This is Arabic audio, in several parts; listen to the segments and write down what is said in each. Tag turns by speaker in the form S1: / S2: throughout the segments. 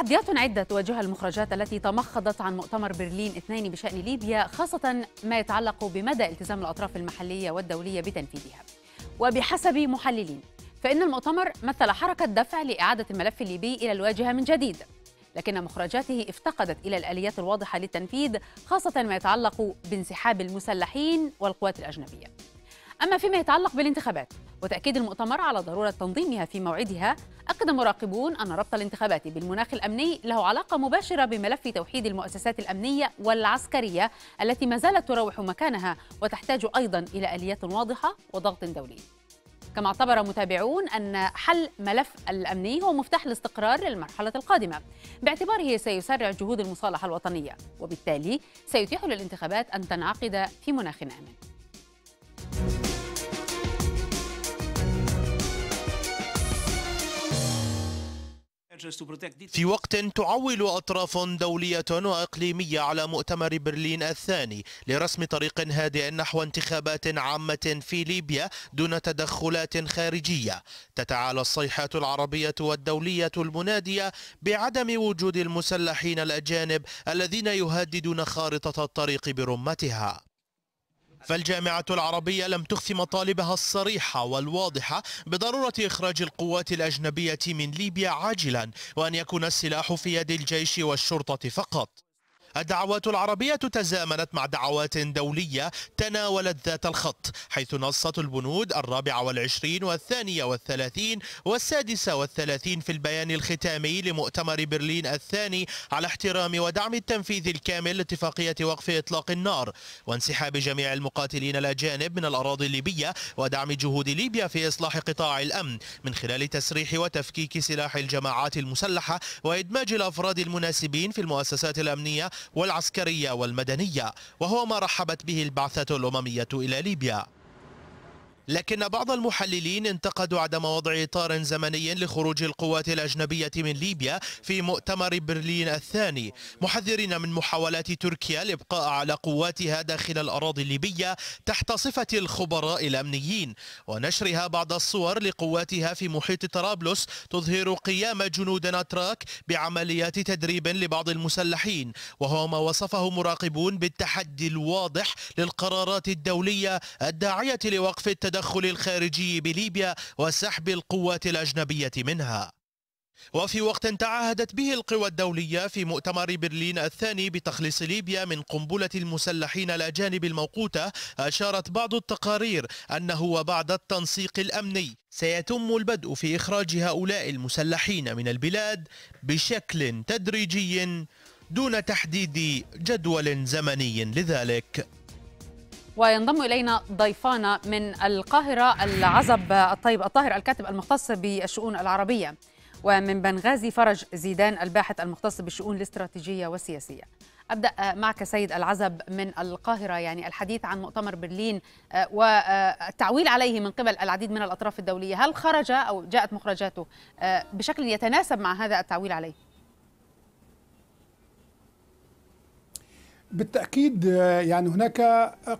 S1: تحديات عدة تواجهها المخرجات التي تمخضت عن مؤتمر برلين اثنين بشأن ليبيا خاصة ما يتعلق بمدى التزام الأطراف المحلية والدولية بتنفيذها وبحسب محللين فإن المؤتمر مثل حركة دفع لإعادة الملف الليبي إلى الواجهة من جديد لكن مخرجاته افتقدت إلى الآليات الواضحة للتنفيذ خاصة ما يتعلق بانسحاب المسلحين والقوات الأجنبية أما فيما يتعلق بالانتخابات وتأكيد المؤتمر على ضرورة تنظيمها في موعدها أكد مراقبون أن ربط الانتخابات بالمناخ الأمني له علاقة مباشرة بملف توحيد المؤسسات الأمنية والعسكرية التي ما زالت تروح مكانها وتحتاج أيضا إلى آليات واضحة وضغط دولي كما اعتبر متابعون أن حل ملف الأمني هو مفتاح الاستقرار للمرحلة القادمة باعتباره سيسرع جهود المصالحة الوطنية وبالتالي سيتيح للانتخابات أن تنعقد في مناخ آمن
S2: في وقت تعول أطراف دولية وإقليمية على مؤتمر برلين الثاني لرسم طريق هادئ نحو انتخابات عامة في ليبيا دون تدخلات خارجية تتعالى الصيحات العربية والدولية المنادية بعدم وجود المسلحين الأجانب الذين يهددون خارطة الطريق برمتها فالجامعة العربية لم تخف مطالبها الصريحة والواضحة بضرورة إخراج القوات الأجنبية من ليبيا عاجلا وأن يكون السلاح في يد الجيش والشرطة فقط الدعوات العربية تزامنت مع دعوات دولية تناولت ذات الخط حيث نصت البنود الرابعة والعشرين والثانية والثلاثين والسادسة والثلاثين في البيان الختامي لمؤتمر برلين الثاني على احترام ودعم التنفيذ الكامل لاتفاقية وقف إطلاق النار وانسحاب جميع المقاتلين الأجانب من الأراضي الليبية ودعم جهود ليبيا في إصلاح قطاع الأمن من خلال تسريح وتفكيك سلاح الجماعات المسلحة وإدماج الأفراد المناسبين في المؤسسات الأمنية والعسكرية والمدنية وهو ما رحبت به البعثة الأممية إلى ليبيا لكن بعض المحللين انتقدوا عدم وضع إطار زمني لخروج القوات الأجنبية من ليبيا في مؤتمر برلين الثاني محذرين من محاولات تركيا الإبقاء على قواتها داخل الأراضي الليبية تحت صفة الخبراء الأمنيين ونشرها بعض الصور لقواتها في محيط طرابلس تظهر قيام جنود أتراك بعمليات تدريب لبعض المسلحين وهو ما وصفه مراقبون بالتحدي الواضح للقرارات الدولية الداعية لوقف التدخل التدخل الخارجي بليبيا وسحب القوات الأجنبية منها وفي وقت تعهدت به القوى الدولية في مؤتمر برلين الثاني بتخليص ليبيا من قنبلة المسلحين الأجانب الموقوتة أشارت بعض التقارير أنه وبعد التنسيق الأمني سيتم البدء في إخراج هؤلاء المسلحين من البلاد بشكل تدريجي دون تحديد جدول زمني لذلك
S1: وينضم إلينا ضيفانا من القاهرة العزب الطيب الطاهر الكاتب المختص بالشؤون العربية ومن بنغازي فرج زيدان الباحث المختص بالشؤون الاستراتيجية والسياسية أبدأ معك سيد العزب من القاهرة يعني الحديث عن مؤتمر برلين آه، والتعويل عليه من قبل العديد من الأطراف الدولية هل خرج أو جاءت مخرجاته آه، بشكل يتناسب مع هذا التعويل عليه؟
S3: بالتاكيد آه، يعني هناك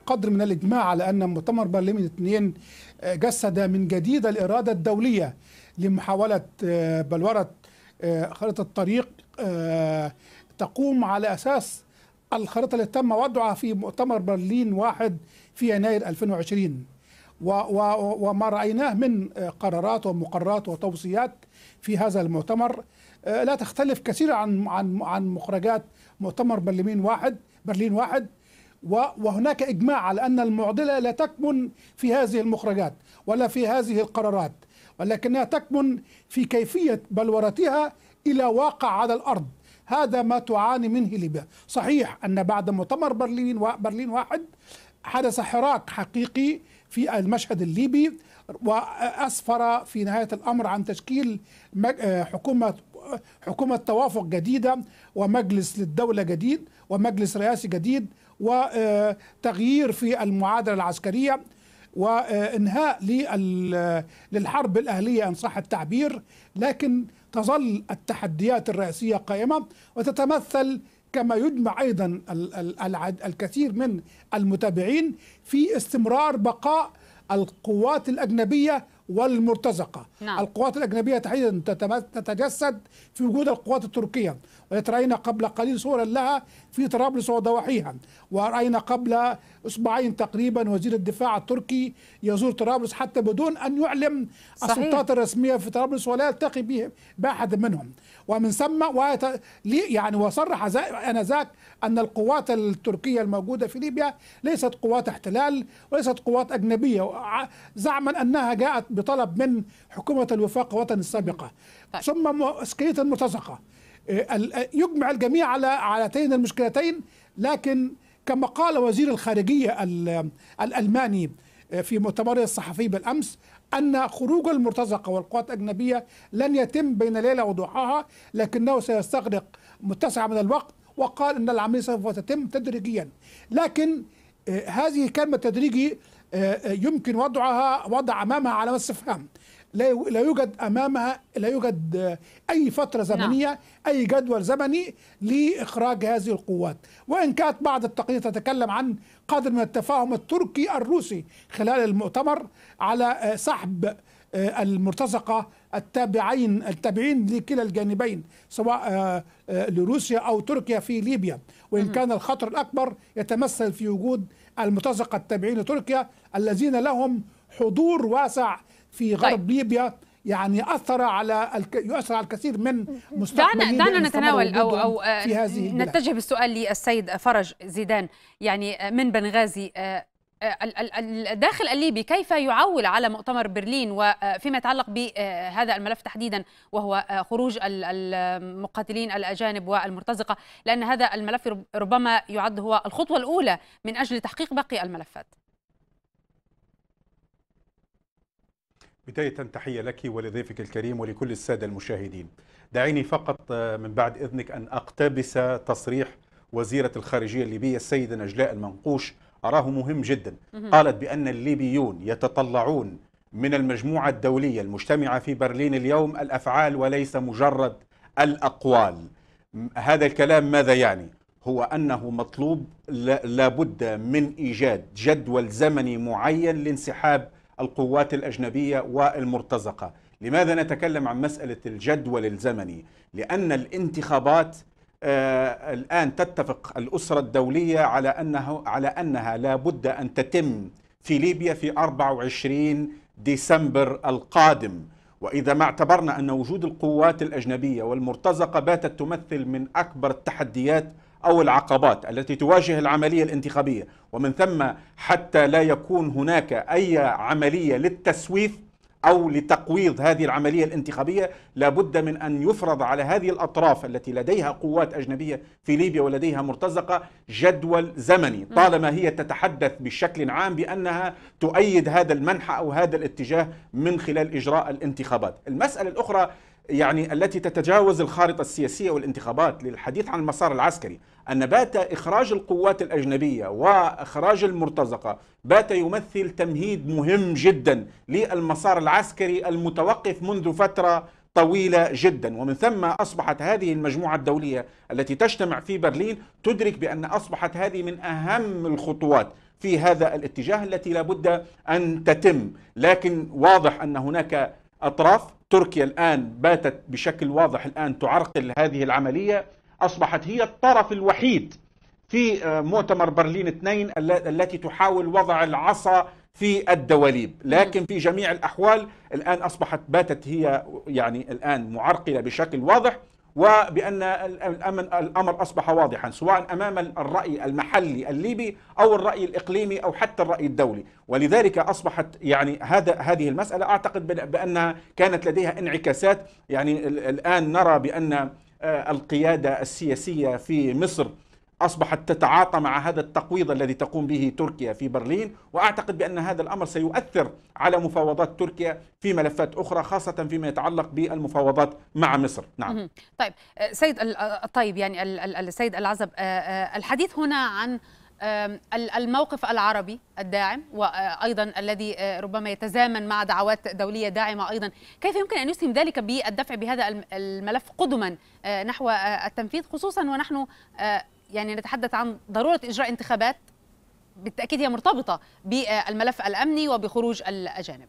S3: قدر من الاجماع على ان مؤتمر برلمان 2 آه، جسد من جديد الاراده الدوليه لمحاوله آه، بلوره خريطه طريق تقوم على اساس الخريطه اللي تم وضعها في مؤتمر برلين واحد في يناير 2020 وما رايناه من قرارات ومقررات وتوصيات في هذا المؤتمر لا تختلف كثيرا عن عن عن مخرجات مؤتمر برلمين واحد برلين واحد وهناك إجماع على أن المعضلة لا تكمن في هذه المخرجات ولا في هذه القرارات ولكنها تكمن في كيفية بلورتها إلى واقع على الأرض هذا ما تعاني منه ليبيا صحيح أن بعد مؤتمر برلين برلين واحد حدث حراك حقيقي في المشهد الليبي وأسفر في نهاية الأمر عن تشكيل آه، حكومة حكومة توافق جديدة ومجلس للدولة جديد ومجلس رئاسي جديد وتغيير في المعادلة العسكرية وانهاء للحرب الاهليه ان صح التعبير لكن تظل التحديات الرئيسيه قائمه وتتمثل كما يجمع ايضا الكثير من المتابعين في استمرار بقاء القوات الاجنبيه والمرتزقة نعم. القوات الأجنبية تحديدا تتجسد في وجود القوات التركية والتي رأينا قبل قليل صورا لها في طرابلس وضواحيها ورأينا قبل أسبوعين تقريبا وزير الدفاع التركي يزور طرابلس حتى بدون أن يعلم صحيح. السلطات الرسمية في طرابلس ولا يلتقي به بأحد منهم ومن ثم ويت... يعني وصرح آنذاك أن القوات التركية الموجودة في ليبيا ليست قوات احتلال وليست قوات أجنبية زعما أنها جاءت بطلب من حكومة الوفاق الوطني السابقة طيب. ثم مسكية المتزقة يجمع الجميع على علتين المشكلتين لكن كما قال وزير الخارجية الألماني إيه، في مؤتمره الصحفي بالأمس أن خروج المرتزقة والقوات الأجنبية لن يتم بين ليلة وضحاها لكنه سيستغرق متسع من الوقت وقال أن العملية سوف تتم تدريجيا لكن إيه، هذه كلمة تدريجي آه، آه، يمكن وضعها وضع امامها على استفهام لا لا يوجد امامها لا يوجد آه، اي فتره نعم. زمنيه نعم. اي جدول زمني لاخراج هذه القوات وان كانت بعض التقارير تتكلم عن قدر من التفاهم التركي الروسي خلال المؤتمر على سحب المرتزقه التابعين التابعين لكلا الجانبين سواء لروسيا او تركيا في ليبيا وان كان الخطر الاكبر يتمثل في وجود الملتصقه التابعين لتركيا الذين لهم حضور واسع في غرب طيب. ليبيا يعني اثر على
S1: الك... يؤثر
S3: على الكثير من مستقبل دعنا دعنا نتناول او او آه، في هذه نتجه
S1: بالسؤال للسيد فرج زيدان يعني آه، من بنغازي آه، آه، الداخل الليبي كيف يعول على مؤتمر برلين وفيما آه، يتعلق بهذا آه، الملف تحديدا وهو خروج المقاتلين الاجانب والمرتزقه لان هذا الملف ربما يعد هو الخطوه الاولى من اجل تحقيق باقي الملفات.
S4: بداية تحية لك ولضيفك الكريم ولكل السادة المشاهدين دعيني فقط من بعد إذنك أن أقتبس تصريح وزيرة الخارجية الليبية السيدة نجلاء المنقوش أراه مهم جدا قالت بأن الليبيون يتطلعون من المجموعة الدولية المجتمعة في برلين اليوم الأفعال وليس مجرد الأقوال هذا الكلام ماذا يعني؟ هو أنه مطلوب لابد من إيجاد جدول زمني معين لانسحاب القوات الأجنبية والمرتزقة لماذا نتكلم عن مسألة الجدول الزمني؟ لأن الانتخابات آه، الآن تتفق الأسرة الدولية على أنه على أنها لا بد أن تتم في ليبيا في 24 ديسمبر القادم وإذا ما اعتبرنا أن وجود القوات الأجنبية والمرتزقة باتت تمثل من أكبر التحديات أو العقبات التي تواجه العملية الانتخابية ومن ثم حتى لا يكون هناك أي عملية للتسويف أو لتقويض هذه العملية الانتخابية لابد من أن يفرض على هذه الأطراف التي لديها قوات أجنبية في ليبيا ولديها مرتزقة جدول زمني طالما هي تتحدث بشكل عام بأنها تؤيد هذا المنحى أو هذا الاتجاه من خلال إجراء الانتخابات المسألة الأخرى يعني التي تتجاوز الخارطة السياسية والانتخابات للحديث عن المسار العسكري أن بات إخراج القوات الأجنبية وإخراج المرتزقة بات يمثل تمهيد مهم جدا للمسار العسكري المتوقف منذ فترة طويلة جدا ومن ثم أصبحت هذه المجموعة الدولية التي تجتمع في برلين تدرك بأن أصبحت هذه من أهم الخطوات في هذا الاتجاه التي لابد أن تتم لكن واضح أن هناك أطراف تركيا الآن باتت بشكل واضح الآن تعرقل هذه العملية أصبحت هي الطرف الوحيد في آه، مؤتمر برلين 2 التي تحاول وضع العصا في الدواليب لكن في جميع الأحوال الآن أصبحت باتت هي يعني الآن معرقلة بشكل واضح وبأن الأمر أصبح واضحا سواء أمام الرأي المحلي الليبي أو الرأي الإقليمي أو حتى الرأي الدولي ولذلك أصبحت يعني هذا هذه المسألة أعتقد بأنها كانت لديها انعكاسات يعني الآن نرى بأن آه، القيادة السياسية في مصر أصبحت تتعاطى مع هذا التقويض الذي تقوم به تركيا في برلين وأعتقد بأن هذا الأمر سيؤثر على مفاوضات تركيا في ملفات أخرى خاصة فيما يتعلق بالمفاوضات مع مصر نعم
S1: طيب آه، سيد آه، طيب يعني السيد العزب الحديث هنا عن الموقف العربي الداعم وايضا الذي آه، ربما يتزامن مع دعوات دوليه داعمه ايضا، كيف يمكن ان يسهم ذلك بالدفع بهذا الملف قدما آه، نحو آه، التنفيذ خصوصا ونحن يعني نتحدث عن ضروره اجراء انتخابات بالتاكيد هي مرتبطه بالملف الامني وبخروج الاجانب.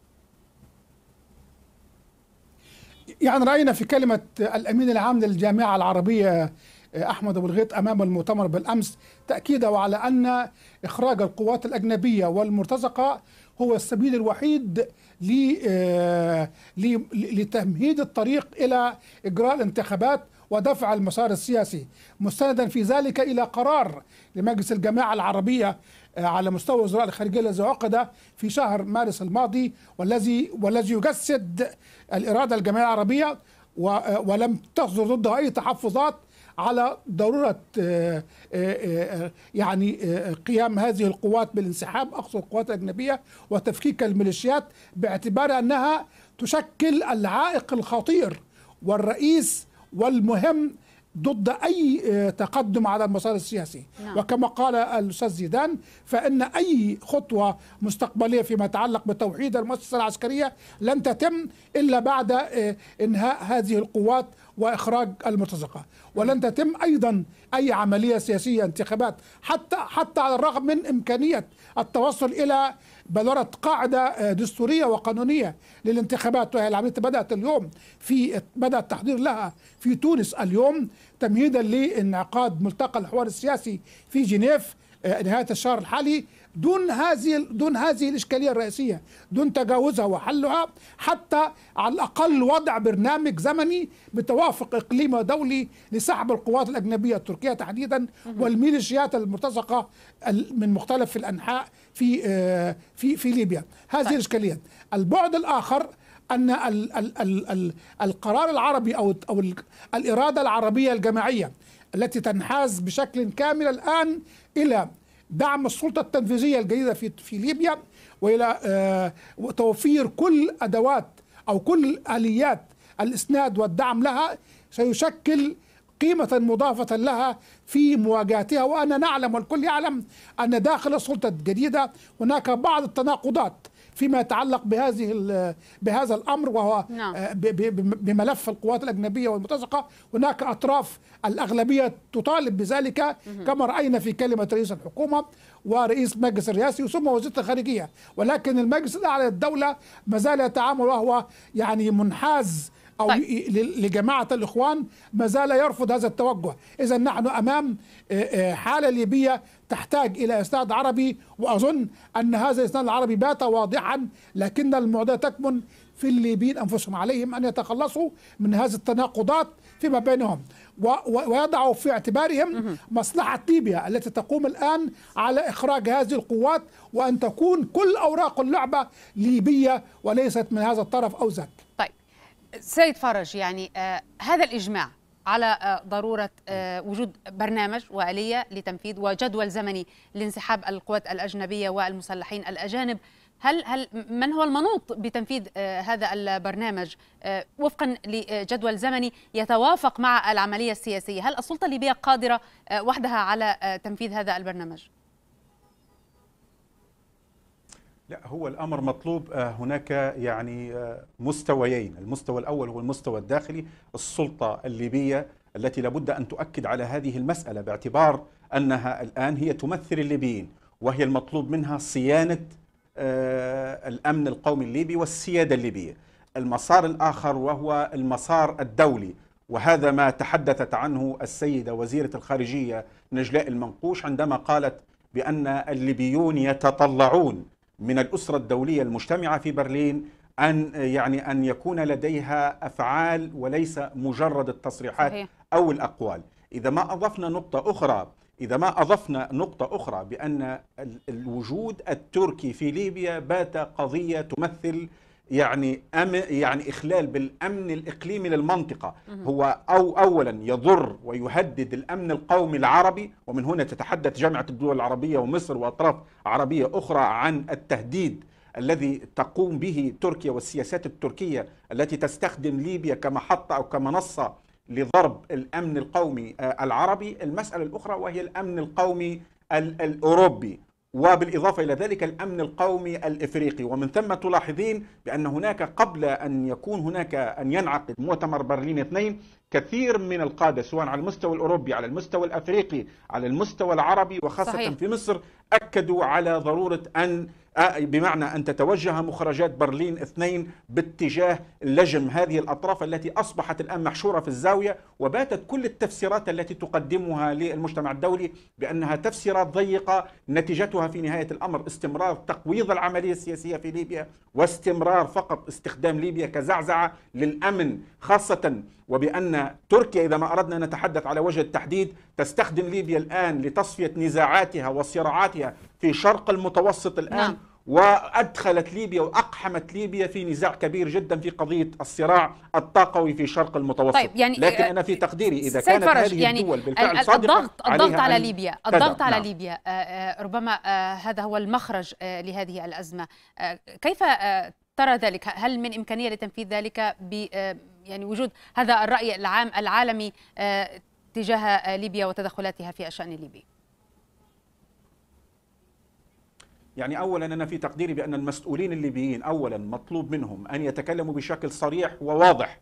S1: يعني
S3: راينا في كلمه الامين العام للجامعه العربيه أحمد أبو الغيط أمام المؤتمر بالأمس تأكيدا على أن إخراج القوات الأجنبية والمرتزقة هو السبيل الوحيد آه، لتمهيد الطريق إلى إجراء الانتخابات ودفع المسار السياسي مستندا في ذلك إلى قرار لمجلس الجماعة العربية آه، على مستوى وزراء الخارجية الذي عقد في شهر مارس الماضي والذي والذي يجسد الإرادة الجماعية العربية آه، ولم تصدر ضدها أي تحفظات على ضروره آه، آه، آه، يعني قيام هذه القوات بالانسحاب اقصد القوات الاجنبيه وتفكيك الميليشيات باعتبار انها تشكل العائق الخطير والرئيس والمهم ضد اي تقدم على المسار السياسي نعم. وكما قال الاستاذ زيدان فان اي خطوه مستقبليه فيما يتعلق بتوحيد المؤسسه العسكريه لن تتم الا بعد انهاء هذه القوات واخراج المرتزقه ولن تتم ايضا اي عمليه سياسيه انتخابات حتى حتى على الرغم من امكانيه التوصل الى بلورة قاعدة آه، دستورية وقانونية للانتخابات وهي العملية بدأت اليوم في بدأ التحضير لها في تونس اليوم تمهيدا لانعقاد ملتقى الحوار السياسي في جنيف آه، نهاية الشهر الحالي دون هذه دون هذه الاشكاليه الرئيسيه دون تجاوزها وحلها حتى على الاقل وضع برنامج زمني بتوافق اقليمي ودولي لسحب القوات الاجنبيه التركيه تحديدا والميليشيات المرتزقه من مختلف الانحاء في آه، في في ليبيا هذه طيب. الاشكاليه البعد الاخر ان القرار العربي او او الاراده العربيه الجماعيه التي تنحاز بشكل كامل الان الى دعم السلطة التنفيذية الجديدة في في ليبيا وإلى آه، توفير كل أدوات أو كل آليات الإسناد والدعم لها سيشكل قيمة مضافة لها في مواجهتها وأنا نعلم والكل يعلم أن داخل السلطة الجديدة هناك بعض التناقضات فيما يتعلق بهذه بهذا الامر وهو آه، نعم. بملف القوات الاجنبيه والمتسقه هناك اطراف الاغلبيه تطالب بذلك كما راينا في كلمه رئيس الحكومه ورئيس المجلس الرئاسي ثم وزيره الخارجيه ولكن المجلس الاعلى للدوله ما زال يتعامل وهو يعني منحاز أو طيب. لجماعة الإخوان ما زال يرفض هذا التوجه إذا نحن أمام آه، آه، حالة ليبية تحتاج إلى إسناد عربي وأظن أن هذا الإسناد العربي بات واضحا لكن المعضلة تكمن في الليبيين أنفسهم عليهم أن يتخلصوا من هذه التناقضات فيما بينهم ويضعوا في اعتبارهم مصلحة ليبيا التي تقوم الآن على إخراج هذه القوات وأن تكون كل أوراق اللعبة ليبية وليست من هذا الطرف أو ذاك
S1: سيد فرج يعني آه هذا الإجماع على آه ضرورة آه وجود برنامج وآلية لتنفيذ وجدول زمني لانسحاب القوات الأجنبية والمسلحين الأجانب هل هل من هو المنوط بتنفيذ آه، هذا البرنامج آه، وفقا لجدول زمني يتوافق مع العمليه السياسيه؟ هل السلطه الليبيه قادره آه، وحدها على تنفيذ هذا البرنامج؟
S4: لا هو الامر مطلوب آه، هناك يعني آه، مستويين، المستوى الاول هو المستوى الداخلي، السلطه الليبيه التي لابد ان تؤكد على هذه المساله باعتبار انها الان هي تمثل الليبيين وهي المطلوب منها صيانه آه، الامن القومي الليبي والسياده الليبيه. المسار الاخر وهو المسار الدولي وهذا ما تحدثت عنه السيده وزيره الخارجيه نجلاء المنقوش عندما قالت بان الليبيون يتطلعون من الأسرة الدولية المجتمعة في برلين أن يعني أن يكون لديها أفعال وليس مجرد التصريحات صحيح. أو الأقوال إذا ما أضفنا نقطة أخرى إذا ما أضفنا نقطة أخرى بأن الوجود التركي في ليبيا بات قضية تمثل يعني أم يعني إخلال بالأمن الإقليمي للمنطقة هو أو أولا يضر ويهدد الأمن القومي العربي ومن هنا تتحدث جامعة الدول العربية ومصر وأطراف عربية أخرى عن التهديد الذي تقوم به تركيا والسياسات التركية التي تستخدم ليبيا كمحطة أو كمنصة لضرب الأمن القومي آه، العربي المسألة الأخرى وهي الأمن القومي الأوروبي وبالإضافة إلى ذلك الأمن القومي الإفريقي ومن ثم تلاحظين بأن هناك قبل أن يكون هناك أن ينعقد مؤتمر برلين 2 كثير من القادة سواء على المستوى الأوروبي على المستوى الأفريقي على المستوى العربي وخاصة صحيح. في مصر أكدوا على ضرورة أن آه، بمعنى أن تتوجه مخرجات برلين اثنين باتجاه لجم هذه الأطراف التي أصبحت الآن محشورة في الزاوية وباتت كل التفسيرات التي تقدمها للمجتمع الدولي بأنها تفسيرات ضيقة نتيجتها في نهاية الأمر استمرار تقويض العملية السياسية في ليبيا واستمرار فقط استخدام ليبيا كزعزعة للأمن خاصة وبأن تركيا إذا ما أردنا أن نتحدث على وجه التحديد تستخدم ليبيا الآن لتصفية نزاعاتها وصراعاتها في شرق المتوسط الآن نعم. وأدخلت ليبيا وأقحمت ليبيا في نزاع كبير جدا في قضية الصراع الطاقوي في شرق المتوسط طيب يعني لكن آه، أنا في تقديري إذا كانت هذه يعني الدول بالفعل صادقة الضغط, الضغط على ليبيا الضغط على نعم.
S1: ليبيا آه، آه، ربما هذا هو المخرج لهذه الأزمة كيف ترى ذلك هل من إمكانية لتنفيذ ذلك يعني وجود هذا الرأي العام العالمي آه، تجاه آه، ليبيا وتدخلاتها في الشأن الليبي
S4: يعني اولا انا في تقديري بان المسؤولين الليبيين اولا مطلوب منهم ان يتكلموا بشكل صريح وواضح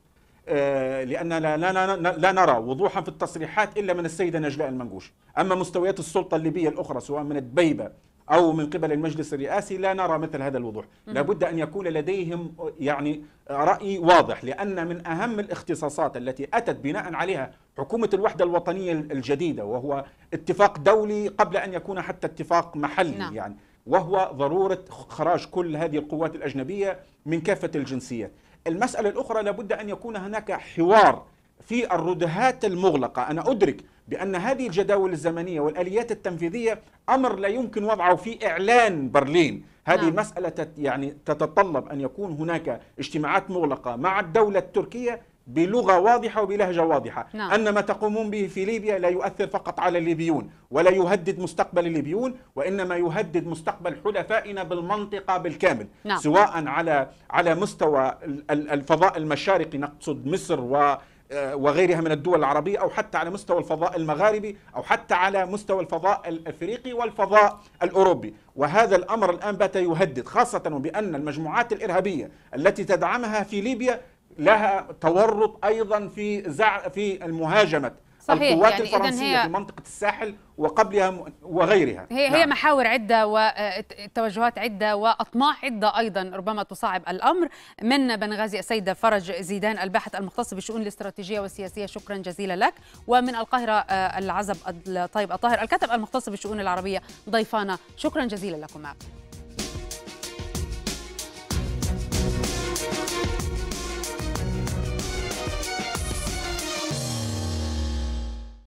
S4: آه، لان لا, لا, لا, نرى وضوحا في التصريحات الا من السيده نجلاء المنقوش اما مستويات السلطه الليبيه الاخرى سواء من الدبيبه أو من قبل المجلس الرئاسي لا نرى مثل هذا الوضوح لابد أن يكون لديهم يعني رأي واضح لأن من أهم الاختصاصات التي أتت بناء عليها حكومة الوحدة الوطنية الجديدة وهو اتفاق دولي قبل أن يكون حتى اتفاق محلي نعم. يعني وهو ضرورة خراج كل هذه القوات الأجنبية من كافة الجنسيات المسألة الأخرى لابد أن يكون هناك حوار في الردهات المغلقة أنا أدرك بأن هذه الجداول الزمنية والآليات التنفيذية أمر لا يمكن وضعه في إعلان برلين هذه نعم. مسألة يعني تتطلب أن يكون هناك اجتماعات مغلقة مع الدولة التركية بلغة واضحة وبلهجة واضحة نعم. أن ما تقومون به في ليبيا لا يؤثر فقط على الليبيون ولا يهدد مستقبل الليبيون وإنما يهدد مستقبل حلفائنا بالمنطقة بالكامل نعم. سواء على على مستوى الفضاء المشارقي نقصد مصر و آه، وغيرها من الدول العربية أو حتى على مستوى الفضاء المغاربي أو حتى على مستوى الفضاء الأفريقي والفضاء الأوروبي وهذا الأمر الآن بات يهدد خاصة وبأن المجموعات الإرهابية التي تدعمها في ليبيا لها تورط أيضا في في المهاجمة صحيح القوات يعني الفرنسية هي في منطقة الساحل وقبلها وغيرها هي نعم. هي
S1: محاور عدة وتوجهات آه، عدة وأطماع عدة أيضا ربما تصعب الأمر من بنغازي السيدة فرج زيدان الباحث المختص بالشؤون الاستراتيجية والسياسية شكرا جزيلا لك ومن القاهرة آه، العزب الطيب الطاهر الكاتب المختص بالشؤون العربية ضيفانا شكرا جزيلا لكم معكم.